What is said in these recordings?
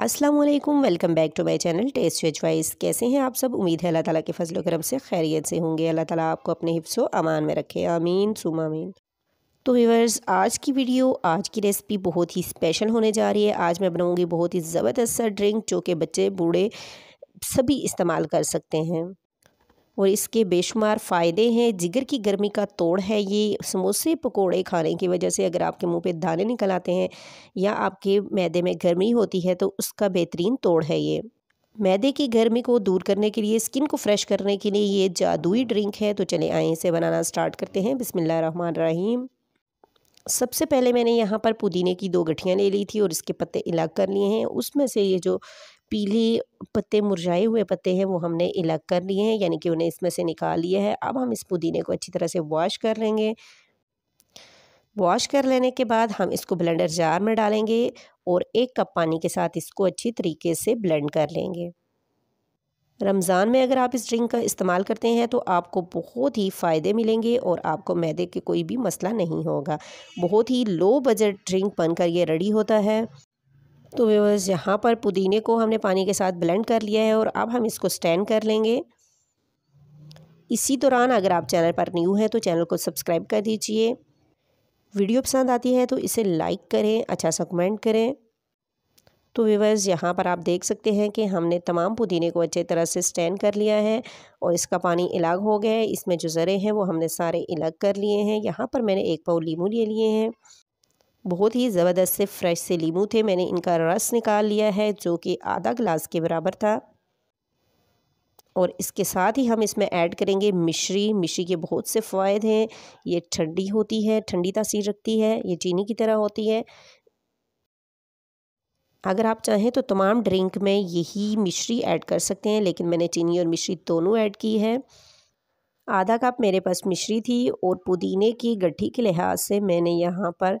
Aslam welcome back to my channel taste veg wise कैसे हैं आप सब उम्मीद है अल्लाह ताला के फजल करम से खैरियत से होंगे अल्लाह ताला आपको अपने हिफ्सो अमान में रखे आमीन सुम आमीन तो व्यवर्स आज की वीडियो आज की रेसिपी बहुत ही स्पेशल होने जा रही है आज मैं बनाऊँगी बहुत ही ज़बरदस्त सा ड्रिंक जो कि बच्चे बूढ़े सभी इस्तेमाल कर सकते हैं और इसके बेशुमार फ़ायदे हैं जिगर की गर्मी का तोड़ है ये समोसे पकोड़े खाने की वजह से अगर आपके मुंह पे दाने निकल आते हैं या आपके मैदे में गर्मी होती है तो उसका बेहतरीन तोड़ है ये मैदे की गर्मी को दूर करने के लिए स्किन को फ्रेश करने के लिए ये जादुई ड्रिंक है तो चले आए इसे बनाना स्टार्ट करते हैं बिसमिल्ल रहीम सबसे पहले मैंने यहाँ पर पुदीने की दो गठियाँ ले ली थी और इसके पत्ते इलाग कर लिए हैं उसमें से ये जो पीले पत्ते मुरझाए हुए पत्ते हैं वो हमने अलग कर लिए हैं यानी कि उन्हें इसमें से निकाल लिए है अब हम इस पुदीने को अच्छी तरह से वॉश कर लेंगे वॉश कर लेने के बाद हम इसको ब्लेंडर जार में डालेंगे और एक कप पानी के साथ इसको अच्छी तरीके से ब्लेंड कर लेंगे रमज़ान में अगर आप इस ड्रिंक का इस्तेमाल करते हैं तो आपको बहुत ही फ़ायदे मिलेंगे और आपको मैदे के कोई भी मसला नहीं होगा बहुत ही लो बजट ड्रिंक बनकर ये रेडी होता है तो व्यवर्स यहाँ पर पुदीने को हमने पानी के साथ ब्लेंड कर लिया है और अब हम इसको स्टैंड कर लेंगे इसी दौरान अगर आप चैनल पर न्यू हैं तो चैनल को सब्सक्राइब कर दीजिए वीडियो पसंद आती है तो इसे लाइक करें अच्छा सा कमेंट करें तो व्यूवर्स यहाँ पर आप देख सकते हैं कि हमने तमाम पुदीने को अच्छे तरह से स्टैंड कर लिया है और इसका पानी अलग हो गया है इसमें जो ज़रें हैं वो हमने सारे अलग कर लिए हैं यहाँ पर मैंने एक पाव लीमू ले लिए हैं बहुत ही ज़बरदस्त से फ्रेश से लीमू थे मैंने इनका रस निकाल लिया है जो कि आधा गिलास के बराबर था और इसके साथ ही हम इसमें ऐड करेंगे मिश्री मिश्री के बहुत से फ़ायदे हैं ये ठंडी होती है ठंडी तासीर रखती है ये चीनी की तरह होती है अगर आप चाहें तो तमाम ड्रिंक में यही मिश्री ऐड कर सकते हैं लेकिन मैंने चीनी और मिश्री दोनों ऐड की है आधा कप मेरे पास मिश्री थी और पुदीने की गट्ठी के लिहाज से मैंने यहाँ पर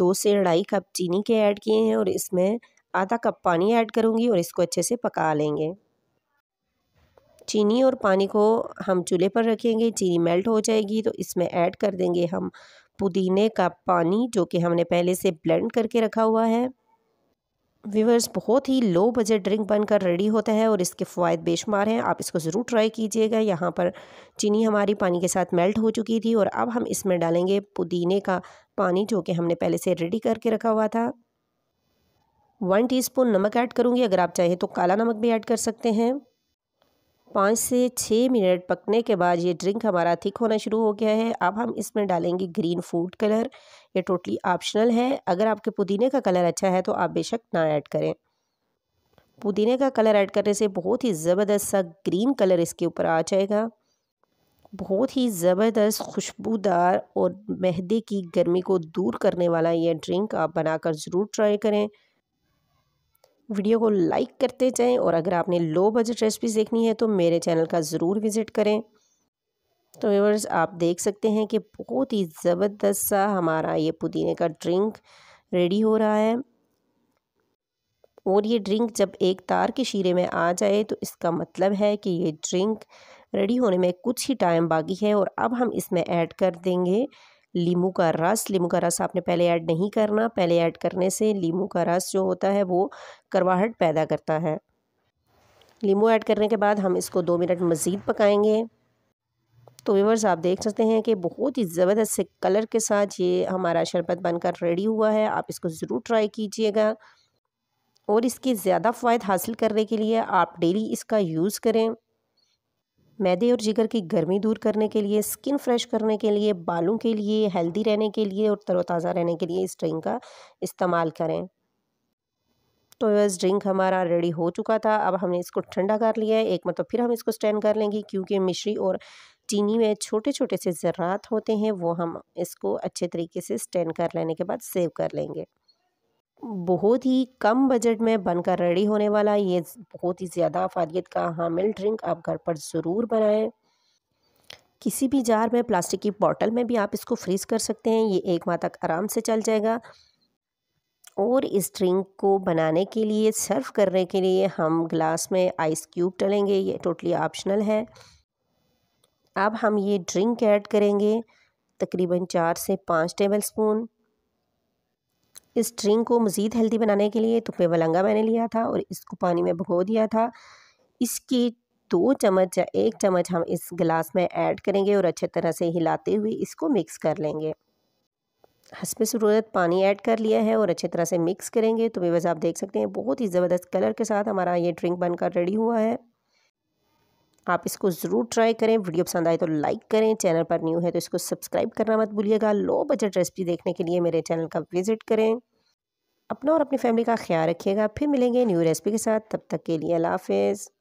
दो से अढ़ाई कप चीनी के ऐड किए हैं और इसमें आधा कप पानी ऐड करूँगी और इसको अच्छे से पका लेंगे चीनी और पानी को हम चूल्हे पर रखेंगे चीनी मेल्ट हो जाएगी तो इसमें ऐड कर देंगे हम पुदीने का पानी जो कि हमने पहले से ब्लेंड करके रखा हुआ है व्यूवर्स बहुत ही लो बजट ड्रिंक बनकर रेडी होता है और इसके फ़वाद बेशुमार हैं आप इसको ज़रूर ट्राई कीजिएगा यहाँ पर चीनी हमारी पानी के साथ मेल्ट हो चुकी थी और अब हम इसमें डालेंगे पुदीने का पानी जो कि हमने पहले से रेडी करके रखा हुआ था वन टीस्पून नमक ऐड करूँगी अगर आप चाहें तो काला नमक भी ऐड कर सकते हैं पाँच से छः मिनट पकने के बाद ये ड्रिंक हमारा थिक होना शुरू हो गया है अब हम इसमें डालेंगे ग्रीन फूड कलर ये टोटली ऑप्शनल है अगर आपके पुदीने का कलर अच्छा है तो आप बेशक ना ऐड करें पुदीने का कलर ऐड करने से बहुत ही ज़बरदस्त सा ग्रीन कलर इसके ऊपर आ जाएगा बहुत ही ज़बरदस्त खुशबूदार और मेहदे की गर्मी को दूर करने वाला यह ड्रिंक आप बनाकर ज़रूर ट्राई करें वीडियो को लाइक करते जाएं और अगर आपने लो बजट रेसिपीज़ देखनी है तो मेरे चैनल का ज़रूर विज़िट करें तो व्यूवर्स आप देख सकते हैं कि बहुत ही ज़बरदस्त सा हमारा ये पुदीने का ड्रिंक रेडी हो रहा है और ये ड्रिंक जब एक तार के शीरे में आ जाए तो इसका मतलब है कि ये ड्रिंक रेडी होने में कुछ ही टाइम बाकी है और अब हम इसमें ऐड कर देंगे लीमू का रस लीमू का रस आपने पहले ऐड नहीं करना पहले ऐड करने से लीमू का रस जो होता है वो करवाहट पैदा करता है लीमू ऐड करने के बाद हम इसको दो मिनट मज़ीद पकाएंगे तो व्यूवर्स आप देख सकते हैं कि बहुत ही ज़बरदस्त से कलर के साथ ये हमारा शरबत बनकर रेडी हुआ है आप इसको ज़रूर ट्राई कीजिएगा और इसकी ज़्यादा फ़ायद हासिल करने के लिए आप डेली इसका यूज़ करें मैदे और जिगर की गर्मी दूर करने के लिए स्किन फ्रेश करने के लिए बालों के लिए हेल्दी रहने के लिए और तरोताज़ा रहने के लिए इस ड्रिंक का इस्तेमाल करें तो इस ड्रिंक हमारा रेडी हो चुका था अब हमने इसको ठंडा कर लिया है एक मतलब फिर हम इसको स्टैंड कर लेंगे क्योंकि मिश्री और चीनी में छोटे छोटे से ज़रात होते हैं वो हम इसको अच्छे तरीके से स्टैंड कर लेने के बाद सेव कर लेंगे बहुत ही कम बजट में बनकर रेडी होने वाला ये बहुत ही ज़्यादा अफादियत का हामिल ड्रिंक आप घर पर ज़रूर बनाएं किसी भी जार में प्लास्टिक की बॉटल में भी आप इसको फ्रीज़ कर सकते हैं ये एक माह तक आराम से चल जाएगा और इस ड्रिंक को बनाने के लिए सर्व करने के लिए हम ग्लास में आइस क्यूब डलेंगे ये टोटली ऑप्शनल है अब हम ये ड्रिंक ऐड करेंगे तकरीबन चार से पाँच टेबल स्पून इस ड्रिंक को मज़ीद हेल्दी बनाने के लिए तुपे वलंगा मैंने लिया था और इसको पानी में भगो दिया था इसके दो चम्मच या एक चम्मच हम इस गिलास में ऐड करेंगे और अच्छे तरह से हिलाते हुए इसको मिक्स कर लेंगे हंसपे ज़रूरत पानी ऐड कर लिया है और अच्छे तरह से मिक्स करेंगे तो बेवज़ आप देख सकते हैं बहुत ही ज़बरदस्त कलर के साथ हमारा ये ड्रिंक बनकर रेडी हुआ है आप इसको ज़रूर ट्राई करें वीडियो पसंद आए तो लाइक करें चैनल पर न्यू है तो इसको सब्सक्राइब करना मत भूलिएगा लो बजट रेसिपी देखने के लिए मेरे चैनल का विज़िट करें अपना और अपनी फैमिली का ख्याल रखिएगा फिर मिलेंगे न्यू रेसिपी के साथ तब तक के लिए अला हाफिज़